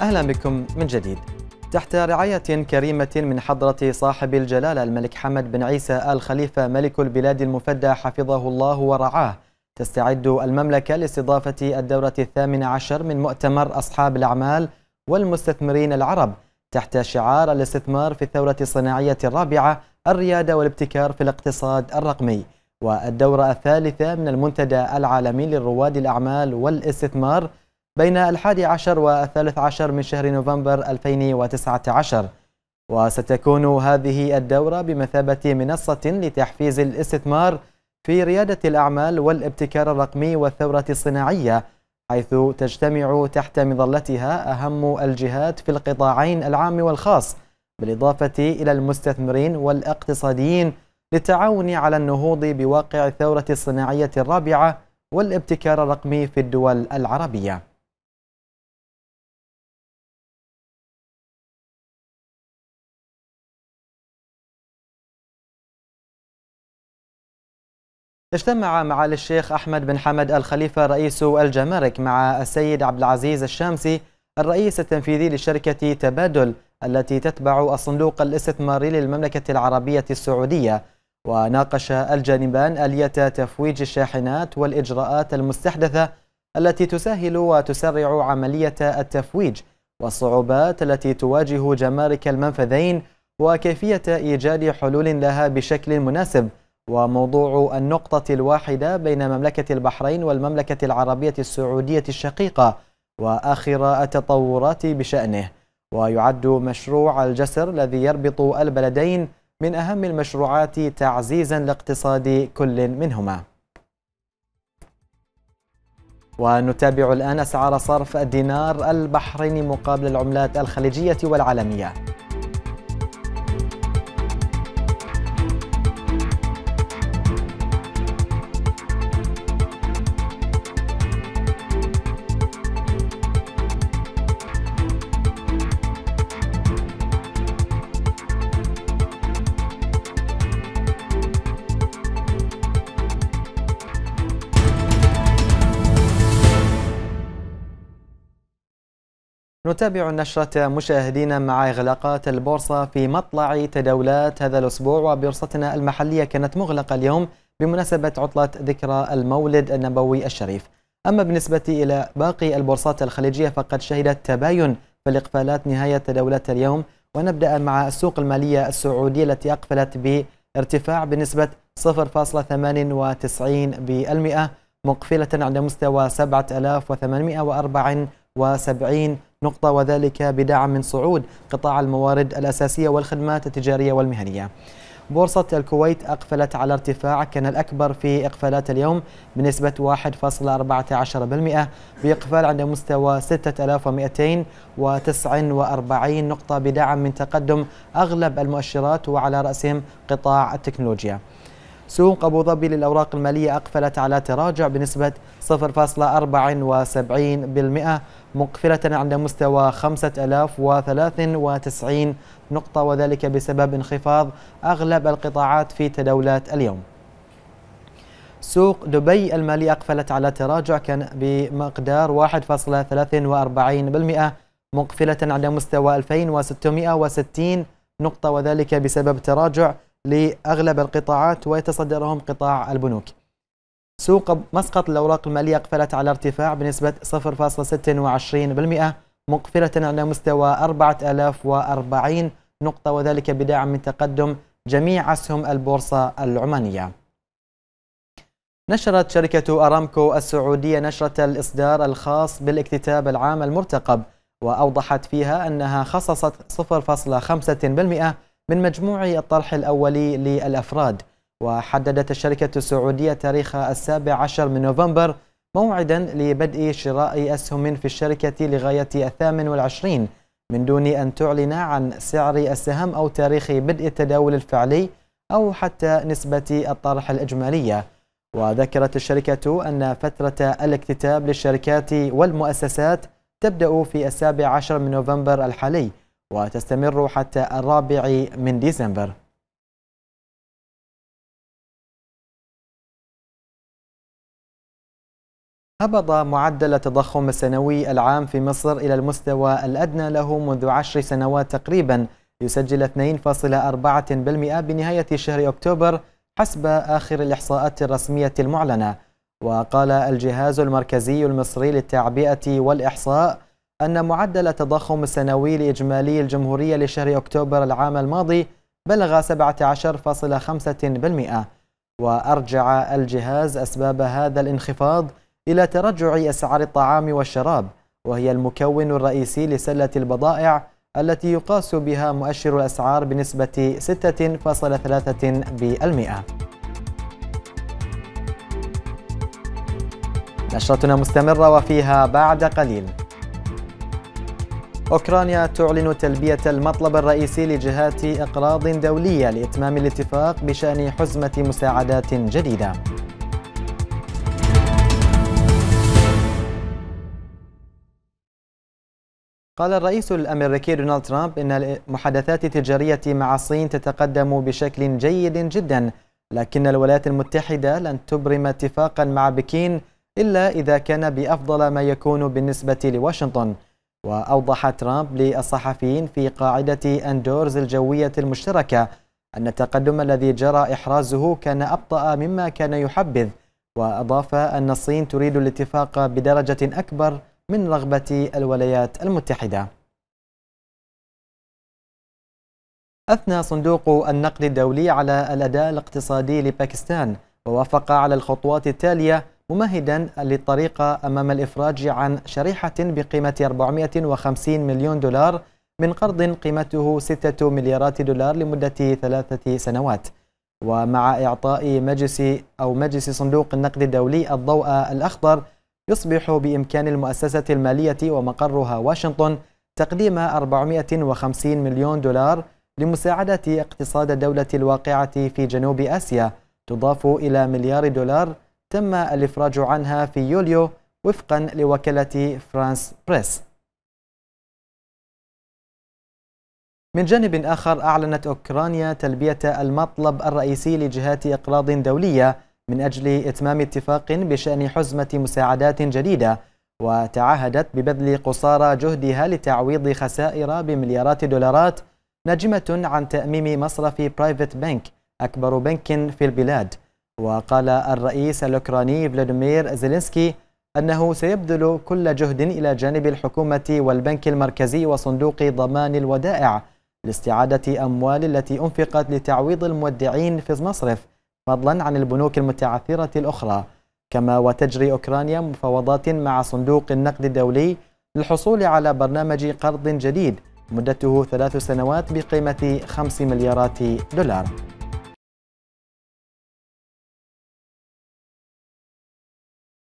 أهلا بكم من جديد تحت رعاية كريمة من حضرة صاحب الجلالة الملك حمد بن عيسى آل خليفة ملك البلاد المفدى حفظه الله ورعاه تستعد المملكة لاستضافة الدورة الثامنة عشر من مؤتمر أصحاب الأعمال والمستثمرين العرب تحت شعار الاستثمار في الثورة الصناعية الرابعة الريادة والابتكار في الاقتصاد الرقمي والدورة الثالثة من المنتدى العالمي لرواد الأعمال والاستثمار بين الحادي عشر والثالث عشر من شهر نوفمبر 2019 وستكون هذه الدورة بمثابة منصة لتحفيز الاستثمار في ريادة الأعمال والابتكار الرقمي والثورة الصناعية حيث تجتمع تحت مظلتها أهم الجهات في القطاعين العام والخاص بالإضافة إلى المستثمرين والاقتصاديين للتعاون على النهوض بواقع الثورة الصناعية الرابعة والابتكار الرقمي في الدول العربية اجتمع معالي الشيخ أحمد بن حمد الخليفة رئيس الجمارك مع السيد عبد العزيز الشامسي الرئيس التنفيذي لشركة تبادل التي تتبع الصندوق الاستثماري للمملكة العربية السعودية وناقش الجانبان آلية تفويج الشاحنات والإجراءات المستحدثة التي تسهل وتسرع عملية التفويج والصعوبات التي تواجه جمارك المنفذين وكيفية إيجاد حلول لها بشكل مناسب وموضوع النقطة الواحدة بين مملكة البحرين والمملكة العربية السعودية الشقيقة وآخر التطورات بشأنه ويعد مشروع الجسر الذي يربط البلدين من أهم المشروعات تعزيزا لاقتصاد كل منهما ونتابع الآن أسعار صرف الدينار البحريني مقابل العملات الخليجية والعالمية نتابع النشرة مشاهدينا مع إغلاقات البورصة في مطلع تداولات هذا الأسبوع وبورصتنا المحلية كانت مغلقة اليوم بمناسبة عطلة ذكرى المولد النبوي الشريف أما بالنسبة إلى باقي البورصات الخليجية فقد شهدت تباين في الإقفالات نهاية تداولات اليوم ونبدأ مع السوق المالية السعودية التي أقفلت بارتفاع بنسبة 0.98% مقفلة عند مستوى 7874 نقطة وذلك بدعم من صعود قطاع الموارد الأساسية والخدمات التجارية والمهنية بورصة الكويت أقفلت على ارتفاع كان الأكبر في إقفالات اليوم بنسبة 1.14% بإقفال عند مستوى 6249 نقطة بدعم من تقدم أغلب المؤشرات وعلى رأسهم قطاع التكنولوجيا سوق أبو ظبي للأوراق المالية أقفلت على تراجع بنسبة 0.74% مقفلة عند مستوى 5093 نقطة وذلك بسبب انخفاض أغلب القطاعات في تداولات اليوم سوق دبي المالي أقفلت على تراجع كان بمقدار 1.43% مقفلة على مستوى 2660 نقطة وذلك بسبب تراجع لأغلب القطاعات ويتصدرهم قطاع البنوك سوق مسقط الأوراق المالية قفلت على ارتفاع بنسبة 0.26% مقفلة على مستوى 4040 نقطة وذلك بدعم من تقدم جميع أسهم البورصة العمانية نشرت شركة أرامكو السعودية نشرة الإصدار الخاص بالاكتتاب العام المرتقب وأوضحت فيها أنها خصصت 0.5% من مجموع الطرح الأولي للأفراد وحددت الشركة السعودية تاريخ السابع عشر من نوفمبر موعدا لبدء شراء أسهم في الشركة لغاية الثامن والعشرين من دون أن تعلن عن سعر السهم أو تاريخ بدء التداول الفعلي أو حتى نسبة الطرح الإجمالية وذكرت الشركة أن فترة الاكتتاب للشركات والمؤسسات تبدأ في السابع عشر من نوفمبر الحالي وتستمر حتى الرابع من ديسمبر هبط معدل التضخم السنوي العام في مصر إلى المستوى الأدنى له منذ عشر سنوات تقريبا يسجل 2.4% بنهاية شهر أكتوبر حسب آخر الإحصاءات الرسمية المعلنة وقال الجهاز المركزي المصري للتعبئة والإحصاء أن معدل التضخم السنوي الإجمالي الجمهورية لشهر أكتوبر العام الماضي بلغ 17.5% وأرجع الجهاز أسباب هذا الانخفاض إلى ترجع أسعار الطعام والشراب وهي المكون الرئيسي لسلة البضائع التي يقاس بها مؤشر الأسعار بنسبة 6.3%. نشرتنا مستمرة وفيها بعد قليل أوكرانيا تعلن تلبية المطلب الرئيسي لجهات إقراض دولية لإتمام الاتفاق بشأن حزمة مساعدات جديدة قال الرئيس الأمريكي دونالد ترامب إن المحادثات التجارية مع الصين تتقدم بشكل جيد جدا لكن الولايات المتحدة لن تبرم اتفاقا مع بكين إلا إذا كان بأفضل ما يكون بالنسبة لواشنطن وأوضح ترامب للصحفيين في قاعدة أندورز الجوية المشتركة أن التقدم الذي جرى إحرازه كان أبطأ مما كان يحبذ وأضاف أن الصين تريد الاتفاق بدرجة أكبر من رغبة الولايات المتحدة أثنى صندوق النقد الدولي على الأداء الاقتصادي لباكستان ووافق على الخطوات التالية ممهدا للطريق أمام الإفراج عن شريحة بقيمة 450 مليون دولار من قرض قيمته 6 مليارات دولار لمدة ثلاثة سنوات ومع إعطاء مجلس أو مجلس صندوق النقد الدولي الضوء الأخضر يصبح بإمكان المؤسسة المالية ومقرها واشنطن تقديم 450 مليون دولار لمساعدة اقتصاد الدولة الواقعة في جنوب آسيا تضاف إلى مليار دولار تم الإفراج عنها في يوليو وفقا لوكالة فرانس بريس من جانب آخر أعلنت أوكرانيا تلبية المطلب الرئيسي لجهات إقراض دولية من أجل إتمام اتفاق بشأن حزمة مساعدات جديدة وتعهدت ببذل قصارى جهدها لتعويض خسائر بمليارات دولارات ناجمة عن تأميم مصرف برايفت بنك أكبر بنك في البلاد وقال الرئيس الأوكراني فلاديمير زيلينسكي أنه سيبذل كل جهد إلى جانب الحكومة والبنك المركزي وصندوق ضمان الودائع لاستعادة أموال التي أنفقت لتعويض المودعين في المصرف فضلا عن البنوك المتعثرة الأخرى كما وتجري أوكرانيا مفاوضات مع صندوق النقد الدولي للحصول على برنامج قرض جديد مدته ثلاث سنوات بقيمة 5 مليارات دولار